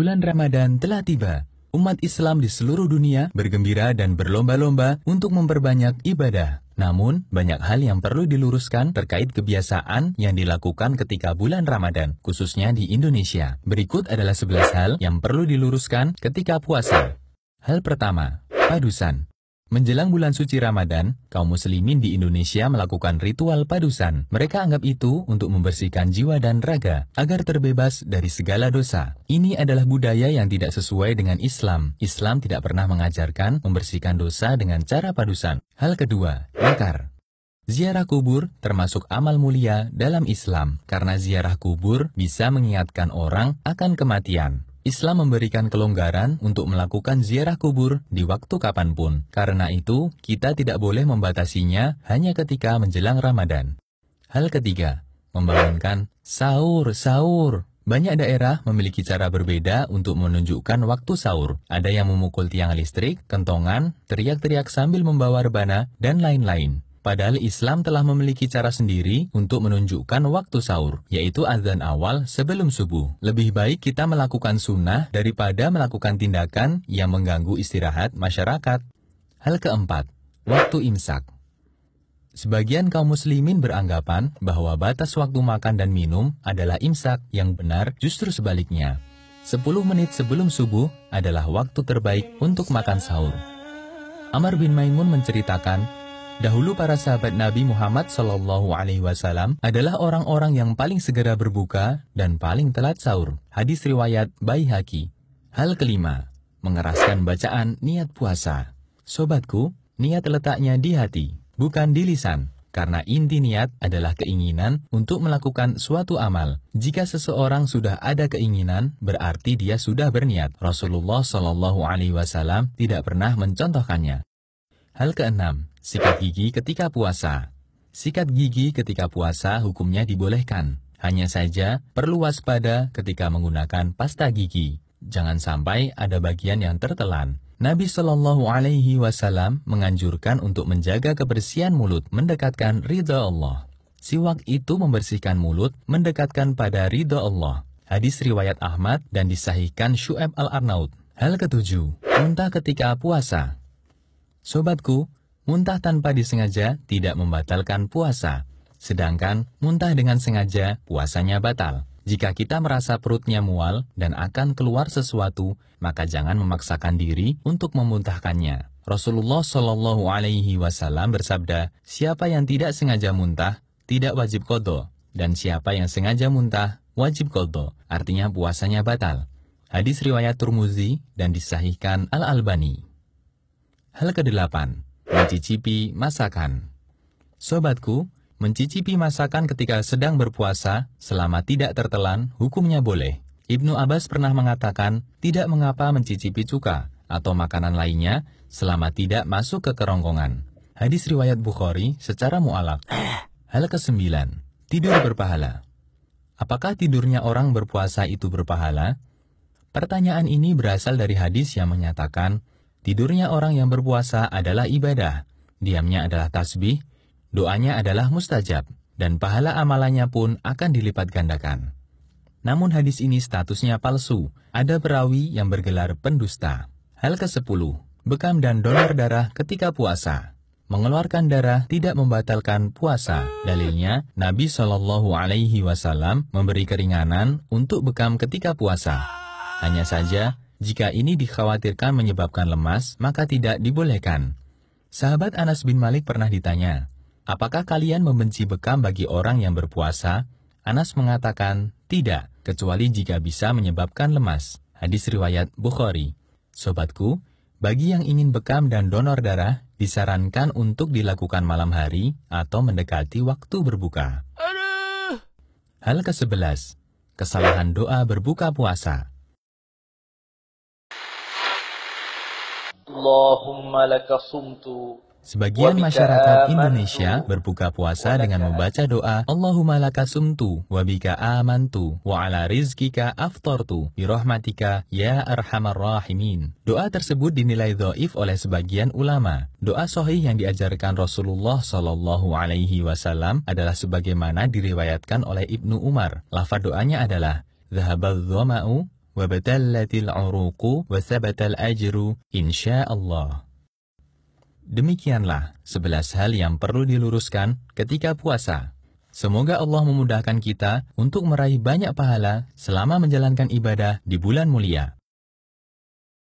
Bulan Ramadan telah tiba. Umat Islam di seluruh dunia bergembira dan berlomba-lomba untuk memperbanyak ibadah. Namun, banyak hal yang perlu diluruskan terkait kebiasaan yang dilakukan ketika bulan Ramadan, khususnya di Indonesia. Berikut adalah 11 hal yang perlu diluruskan ketika puasa. Hal pertama, padusan. Menjelang bulan suci Ramadan, kaum muslimin di Indonesia melakukan ritual padusan. Mereka anggap itu untuk membersihkan jiwa dan raga, agar terbebas dari segala dosa. Ini adalah budaya yang tidak sesuai dengan Islam. Islam tidak pernah mengajarkan membersihkan dosa dengan cara padusan. Hal kedua, makar. Ziarah kubur termasuk amal mulia dalam Islam, karena ziarah kubur bisa mengingatkan orang akan kematian. Islam memberikan kelonggaran untuk melakukan ziarah kubur di waktu kapanpun. Karena itu, kita tidak boleh membatasinya hanya ketika menjelang Ramadan. Hal ketiga, membangunkan sahur, sahur. Banyak daerah memiliki cara berbeda untuk menunjukkan waktu sahur. Ada yang memukul tiang listrik, kentongan, teriak-teriak sambil membawa rebana, dan lain-lain. Padahal Islam telah memiliki cara sendiri untuk menunjukkan waktu sahur, yaitu azan awal sebelum subuh. Lebih baik kita melakukan sunnah daripada melakukan tindakan yang mengganggu istirahat masyarakat. Hal keempat, waktu imsak. Sebagian kaum muslimin beranggapan bahwa batas waktu makan dan minum adalah imsak, yang benar justru sebaliknya. 10 menit sebelum subuh adalah waktu terbaik untuk makan sahur. Amar bin Maimun menceritakan Dahulu para sahabat Nabi Muhammad Shallallahu Alaihi Wasallam adalah orang-orang yang paling segera berbuka dan paling telat sahur. Hadis riwayat Baihaki. Hal kelima, mengeraskan bacaan niat puasa. Sobatku, niat letaknya di hati, bukan di lisan. Karena inti niat adalah keinginan untuk melakukan suatu amal. Jika seseorang sudah ada keinginan, berarti dia sudah berniat. Rasulullah Shallallahu Alaihi Wasallam tidak pernah mencontohkannya. Hal keenam, Sikat gigi ketika puasa. Sikat gigi ketika puasa hukumnya dibolehkan. Hanya saja, perlu waspada ketika menggunakan pasta gigi. Jangan sampai ada bagian yang tertelan. Nabi Shallallahu Alaihi Wasallam menganjurkan untuk menjaga kebersihan mulut mendekatkan ridha Allah. Siwak itu membersihkan mulut mendekatkan pada ridha Allah. Hadis riwayat Ahmad dan disahihkan Syu'ab al-Arnaud. Hal ketujuh, muntah ketika puasa. Sobatku, Muntah tanpa disengaja tidak membatalkan puasa, sedangkan muntah dengan sengaja puasanya batal. Jika kita merasa perutnya mual dan akan keluar sesuatu, maka jangan memaksakan diri untuk memuntahkannya. Rasulullah Shallallahu Alaihi Wasallam bersabda, siapa yang tidak sengaja muntah tidak wajib kodo, dan siapa yang sengaja muntah wajib kodo, artinya puasanya batal. Hadis riwayat Turmuzi dan disahihkan Al Albani. Hal ke-8 mencicipi masakan. Sobatku, mencicipi masakan ketika sedang berpuasa selama tidak tertelan hukumnya boleh. Ibnu Abbas pernah mengatakan tidak mengapa mencicipi cuka atau makanan lainnya selama tidak masuk ke kerongkongan. Hadis riwayat Bukhari secara mu'alaf. Hal ke-9. Tidur berpahala. Apakah tidurnya orang berpuasa itu berpahala? Pertanyaan ini berasal dari hadis yang menyatakan Tidurnya orang yang berpuasa adalah ibadah, diamnya adalah tasbih, doanya adalah mustajab, dan pahala amalannya pun akan dilipat gandakan. Namun hadis ini statusnya palsu, ada perawi yang bergelar pendusta. Hal ke-10, bekam dan donor darah ketika puasa. Mengeluarkan darah tidak membatalkan puasa. Dalilnya, Nabi Shallallahu Alaihi Wasallam memberi keringanan untuk bekam ketika puasa. Hanya saja, jika ini dikhawatirkan menyebabkan lemas, maka tidak dibolehkan. Sahabat Anas bin Malik pernah ditanya, Apakah kalian membenci bekam bagi orang yang berpuasa? Anas mengatakan, tidak, kecuali jika bisa menyebabkan lemas. Hadis riwayat Bukhari. Sobatku, bagi yang ingin bekam dan donor darah, disarankan untuk dilakukan malam hari atau mendekati waktu berbuka. Aduh. Hal ke-11. Kesalahan doa berbuka puasa. Sebagian masyarakat Indonesia berbuka puasa dengan membaca doa Allahumma laka sumtu wabika amantu wa ala rizkika aftartu birahmatika ya arhamar rahimin. Doa tersebut dinilai dhaif oleh sebagian ulama. Doa sohih yang diajarkan Rasulullah Shallallahu alaihi wasallam adalah sebagaimana diriwayatkan oleh Ibnu Umar. Lafaz doanya adalah Zahabal dhama'u wabatallatil uruqu wasabatal ajru insyaallah. Demikianlah 11 hal yang perlu diluruskan ketika puasa. Semoga Allah memudahkan kita untuk meraih banyak pahala selama menjalankan ibadah di bulan mulia.